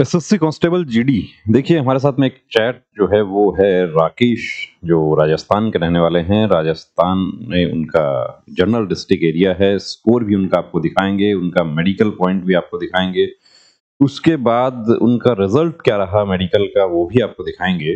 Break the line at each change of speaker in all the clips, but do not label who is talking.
SSC constable GD देखिए हमारे साथ में एक चैट जो है वो है राकेश जो राजस्थान के रहने वाले हैं राजस्थान में उनका जनरल डिस्ट्रिक्ट एरिया है स्कोर भी उनका आपको दिखाएंगे उनका मेडिकल पॉइंट भी आपको दिखाएंगे उसके बाद उनका रिजल्ट क्या रहा मेडिकल का वो भी आपको दिखाएंगे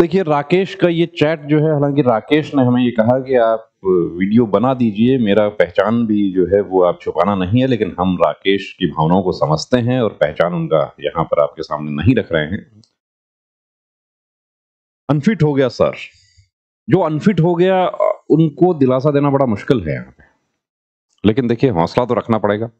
देखिए राकेश का ये चैट जो है हालांकि राकेश ने हमें ये कहा कि आप वीडियो बना दीजिए मेरा पहचान भी जो है वो आप छुपाना नहीं है लेकिन हम राकेश की भावनाओं को समझते हैं और पहचान उनका यहाँ पर आपके सामने नहीं रख रहे हैं अनफिट हो गया सर जो अनफिट हो गया उनको दिलासा देना बड़ा मुश्किल है यहाँ पे लेकिन देखिए हौसला तो रखना पड़ेगा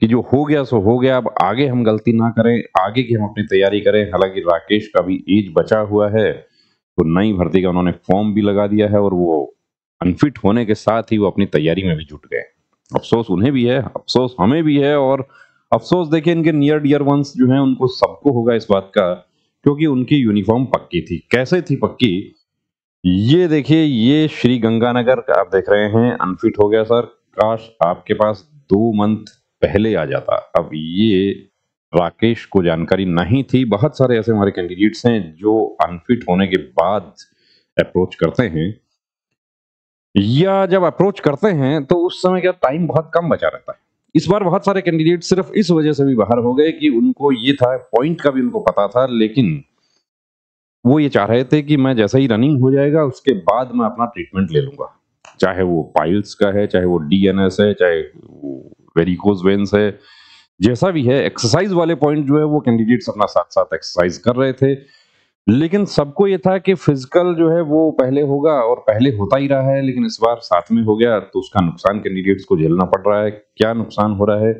कि जो हो गया सो हो गया अब आगे हम गलती ना करें आगे की हम अपनी तैयारी करें हालांकि राकेश का भी एज बचा हुआ है तो नई भर्ती का उन्होंने फॉर्म भी लगा दिया है और वो अनफिट होने के साथ ही वो अपनी तैयारी में भी जुट गए अफसोस उन्हें भी है अफसोस हमें भी है और अफसोस देखिए इनके नियर डियर वंस जो हैं उनको सबको होगा इस बात का क्योंकि उनकी यूनिफॉर्म पक्की थी कैसे थी पक्की ये देखिए ये श्री गंगानगर का आप देख रहे हैं अनफिट हो गया सर काश आपके पास दो मंथ पहले आ जाता अब ये राकेश को जानकारी नहीं थी बहुत सारे ऐसे हमारे कैंडिडेट्स हैं जो अनफिट होने के बाद अप्रोच करते हैं या जब अप्रोच करते हैं तो उस समय क्या टाइम बहुत कम बचा रहता है इस बार बहुत सारे कैंडिडेट सिर्फ इस वजह से भी बाहर हो गए कि उनको ये था पॉइंट का भी उनको पता था लेकिन वो ये चाह रहे थे कि मैं जैसा ही रनिंग हो जाएगा उसके बाद मैं अपना ट्रीटमेंट ले लूंगा चाहे वो पाइल्स का है चाहे वो डीएनएस है चाहे वो वेरिकोज वेन्स है जैसा भी है एक्सरसाइज वाले पॉइंट जो है वो कैंडिडेट्स अपना साथ साथ एक्सरसाइज कर रहे थे लेकिन सबको ये था कि फिजिकल जो है वो पहले होगा और पहले होता ही रहा है लेकिन इस बार साथ में हो गया तो उसका नुकसान कैंडिडेट्स को झेलना पड़ रहा है क्या नुकसान हो रहा है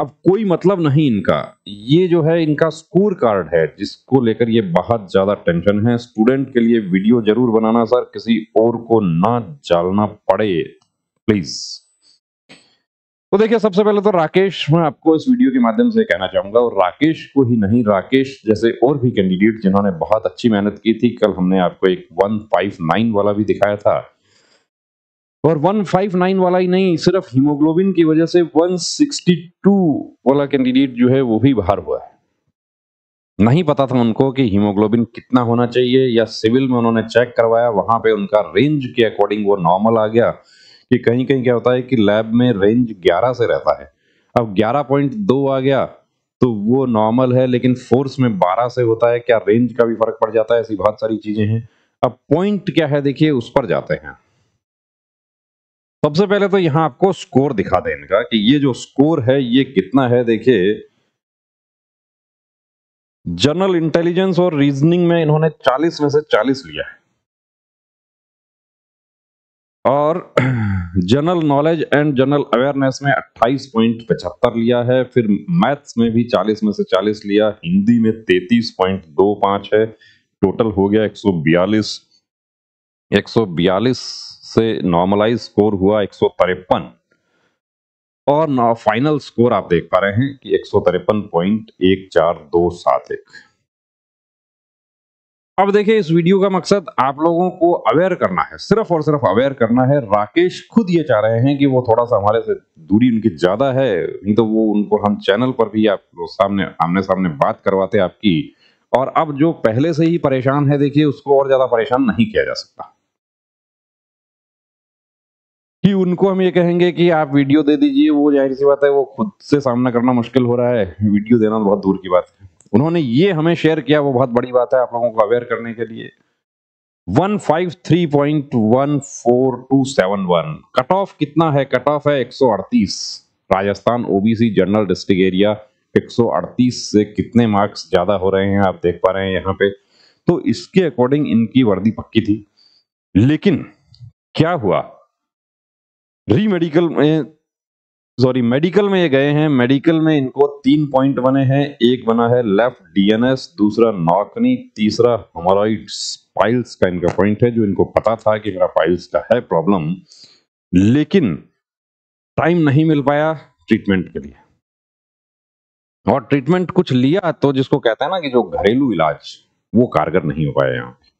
अब कोई मतलब नहीं इनका ये जो है इनका स्कोर कार्ड है जिसको लेकर ये बहुत ज्यादा टेंशन है स्टूडेंट के लिए वीडियो जरूर बनाना सर किसी और को ना जालना पड़े प्लीज तो देखिए सबसे पहले तो राकेश मैं आपको इस वीडियो के माध्यम से कहना चाहूंगा और राकेश को ही नहीं राकेश जैसे और भी कैंडिडेट जिन्होंने बहुत अच्छी मेहनत की थी कल हमने आपको एक 159 वाला भी दिखाया था और 159 वाला ही नहीं सिर्फ हीमोग्लोबिन की वजह से 162 वाला कैंडिडेट जो है वो भी बाहर हुआ है नहीं पता था उनको कि हीमोग्लोबिन कितना होना चाहिए या सिविल में उन्होंने चेक करवाया वहां पर उनका रेंज के अकॉर्डिंग वो नॉर्मल आ गया कि कहीं कहीं क्या होता है कि लैब में रेंज 11 से रहता है अब 11.2 आ गया तो वो नॉर्मल है लेकिन फोर्स में 12 से होता है क्या रेंज का भी फर्क पड़ जाता है ऐसी बहुत सारी चीजें हैं अब पॉइंट क्या है देखिए उस पर जाते हैं सबसे पहले तो यहां आपको स्कोर दिखा दें इनका कि ये जो स्कोर है ये कितना है देखिए जनरल इंटेलिजेंस और रीजनिंग में इन्होंने 40 में से 40 लिया है और general knowledge and general awareness में अट्ठाईस पॉइंट पचहत्तर लिया है फिर मैथ्स में भी चालीस में से चालीस लिया हिंदी में तैतीस पॉइंट दो पांच है टोटल हो गया एक सौ बयालीस एक सौ बयालीस से नॉर्मलाइज स्कोर हुआ एक सौ तिरपन और फाइनल स्कोर आप देख पा रहे हैं कि एक सौ तिरपन पॉइंट एक चार दो सात एक अब देखिए इस वीडियो का मकसद आप लोगों को अवेयर करना है सिर्फ और सिर्फ अवेयर करना है राकेश खुद ये चाह रहे हैं कि वो थोड़ा सा हमारे से दूरी उनकी ज्यादा है नहीं तो वो उनको हम चैनल पर भी आप सामने आमने सामने बात करवाते आपकी और अब जो पहले से ही परेशान है देखिए उसको और ज्यादा परेशान नहीं किया जा सकता कि उनको हम ये कहेंगे कि आप वीडियो दे दीजिए वो जाहिर सी बात है वो खुद से सामना करना मुश्किल हो रहा है वीडियो देना तो बहुत दूर की बात है उन्होंने ये हमें शेयर किया वो बहुत बड़ी बात है आप लोगों को अवेयर करने के लिए 153.14271 कट ऑफ कितना है कट ऑफ है 138 Rajasthan OBC general district area 138 से कितने मार्क्स ज्यादा हो रहे हैं आप देख पा रहे हैं यहाँ पे तो इसके अकॉर्डिंग इनकी वर्दी पक्की थी लेकिन क्या हुआ री मेडिकल में सॉरी मेडिकल में ये गए हैं मेडिकल में इनको तीन पॉइंट बने हैं एक बना है लेफ्ट डीएनएस दूसरा नॉकनी तीसरा हमाराइड पाइल्स का इनका पॉइंट है जो इनको पता था कि मेरा पाइल्स का है प्रॉब्लम लेकिन टाइम नहीं मिल पाया ट्रीटमेंट के लिए और ट्रीटमेंट कुछ लिया तो जिसको कहते हैं ना कि जो घरेलू इलाज वो कारगर नहीं हो पाया यहाँ पे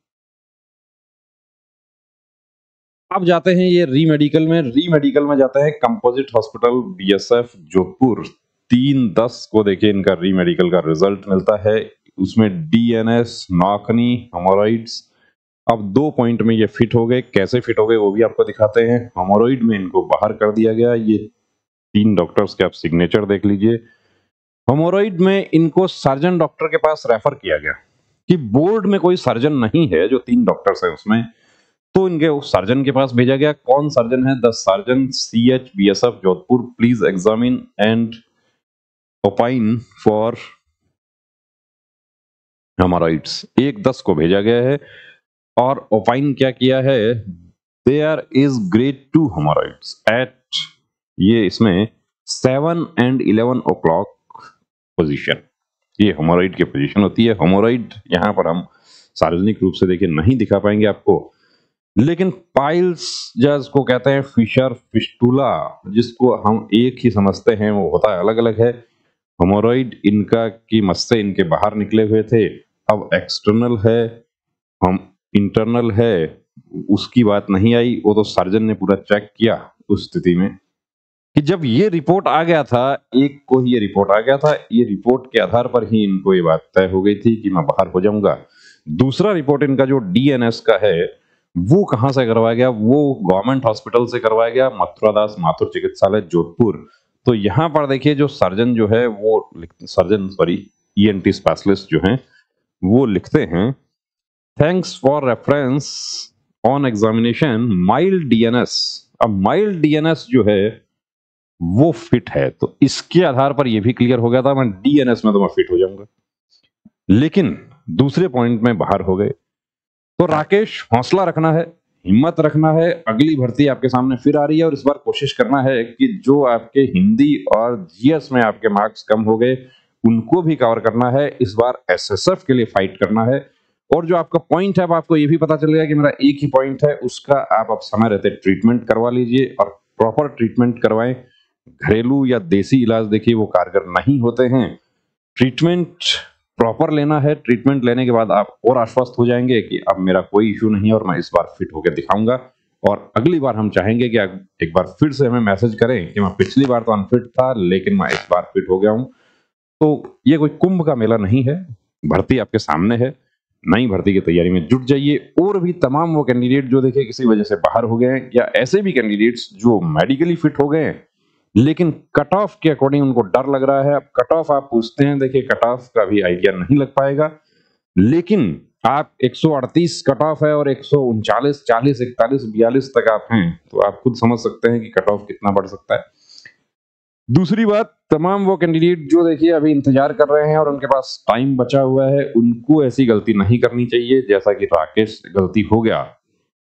अब जाते हैं ये री मेडिकल में री मेडिकल में जाते हैं कंपोजिट हॉस्पिटल बीएसएफ जोधपुर तीन दस को देखिए इनका री मेडिकल का रिजल्ट मिलता है उसमें डीएनएस नाकनी हमाराइड्स अब दो पॉइंट में ये फिट हो गए कैसे फिट हो गए वो भी आपको दिखाते हैं हमारोइड में इनको बाहर कर दिया गया ये तीन डॉक्टर्स के आप सिग्नेचर देख लीजिए हमारोइड में इनको सर्जन डॉक्टर के पास रेफर किया गया कि बोर्ड में कोई सर्जन नहीं है जो तीन डॉक्टर्स हैं उसमें तो इनके उस सर्जन के पास भेजा गया कौन सर्जन है the surgeon C H B S F Jodhpur please examine and opine for haemorrhoids एक दस को भेजा गया है और ओपाइन क्या किया है there is grade two haemorrhoids at ये इसमें seven and eleven o'clock position ये होमोराइड की पोजिशन होती है होमोराइड यहां पर हम सार्वजनिक रूप से देखिए नहीं दिखा पाएंगे आपको लेकिन पाइल्स जज को कहते हैं फिशर फिस्टूला जिसको हम एक ही समझते हैं वो होता है अलग अलग है होमोरॉइड इनका की मस्से इनके बाहर निकले हुए थे अब एक्सटर्नल है हम इंटरनल है उसकी बात नहीं आई वो तो सर्जन ने पूरा चेक किया उस स्थिति में कि जब ये रिपोर्ट आ गया था एक को ही ये रिपोर्ट आ गया था ये रिपोर्ट के आधार पर ही इनको ये बात तय हो गई थी कि मैं बाहर हो जाऊंगा दूसरा रिपोर्ट इनका जो डीएनएस का है वो कहाँ से करवाया गया वो गवर्नमेंट हॉस्पिटल से करवाया गया मथुरादास माथुर चिकित्सालय जोधपुर तो यहाँ पर देखिए जो सर्जन जो है वो surgeon sorry E N T specialist जो हैं वो लिखते हैं thanks for reference on examination mild DNS अब माइल्ड डीएनएस जो है वो फिट है तो इसके आधार पर ये भी क्लियर हो गया था मैं डीएनएस में तो मैं फिट हो जाऊंगा लेकिन दूसरे पॉइंट में बाहर हो गए तो राकेश हौसला रखना है हिम्मत रखना है अगली भर्ती आपके सामने फिर आ रही है और इस बार कोशिश करना है कि जो आपके हिंदी और जीएस में आपके मार्क्स कम हो गए उनको भी कवर करना है इस बार एसएसएफ के लिए फाइट करना है और जो आपका पॉइंट है अब आपको ये भी पता गया कि मेरा एक ही पॉइंट है उसका आप अब समय रहते ट्रीटमेंट करवा लीजिए और प्रॉपर ट्रीटमेंट करवाएं घरेलू या देसी इलाज देखिए वो कारगर नहीं होते हैं ट्रीटमेंट प्रॉपर लेना है ट्रीटमेंट लेने के बाद आप और आश्वस्त हो जाएंगे कि अब मेरा कोई इश्यू नहीं है और मैं इस बार फिट होकर दिखाऊंगा और अगली बार हम चाहेंगे कि एक बार फिर से हमें मैसेज करें कि मैं पिछली बार तो अनफिट था लेकिन मैं इस बार फिट हो गया हूँ तो ये कोई कुंभ का मेला नहीं है भर्ती आपके सामने है नई भर्ती की तैयारी में जुट जाइए और भी तमाम वो कैंडिडेट जो देखे किसी वजह से बाहर हो गए हैं या ऐसे भी कैंडिडेट्स जो मेडिकली फिट हो गए हैं लेकिन कट ऑफ के अकॉर्डिंग उनको डर लग रहा है अब कट ऑफ आप पूछते हैं देखिए कट ऑफ का भी आइडिया नहीं लग पाएगा लेकिन आप 138 कट ऑफ है और उनचालीस चालीस इकतालीस बयालीस तक आप हैं तो आप खुद समझ सकते हैं कि कट ऑफ कितना बढ़ सकता है दूसरी बात तमाम वो कैंडिडेट जो देखिए अभी इंतजार कर रहे हैं और उनके पास टाइम बचा हुआ है उनको ऐसी गलती नहीं करनी चाहिए जैसा कि राकेश गलती हो गया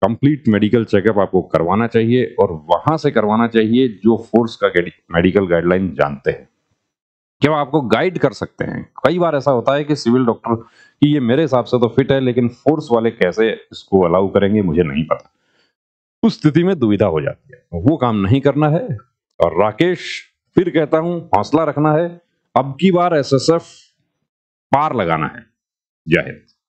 कंप्लीट मेडिकल चेकअप आपको करवाना चाहिए और वहां से करवाना चाहिए जो फोर्स का मेडिकल गाइडलाइन जानते हैं क्या आपको गाइड कर सकते हैं कई बार ऐसा होता है कि सिविल डॉक्टर कि ये मेरे हिसाब से तो फिट है लेकिन फोर्स वाले कैसे इसको अलाउ करेंगे मुझे नहीं पता उस स्थिति में दुविधा हो जाती है तो वो काम नहीं करना है और राकेश फिर कहता हूं हौसला रखना है अब की बार एसएसएफ पार लगाना है जय हिंद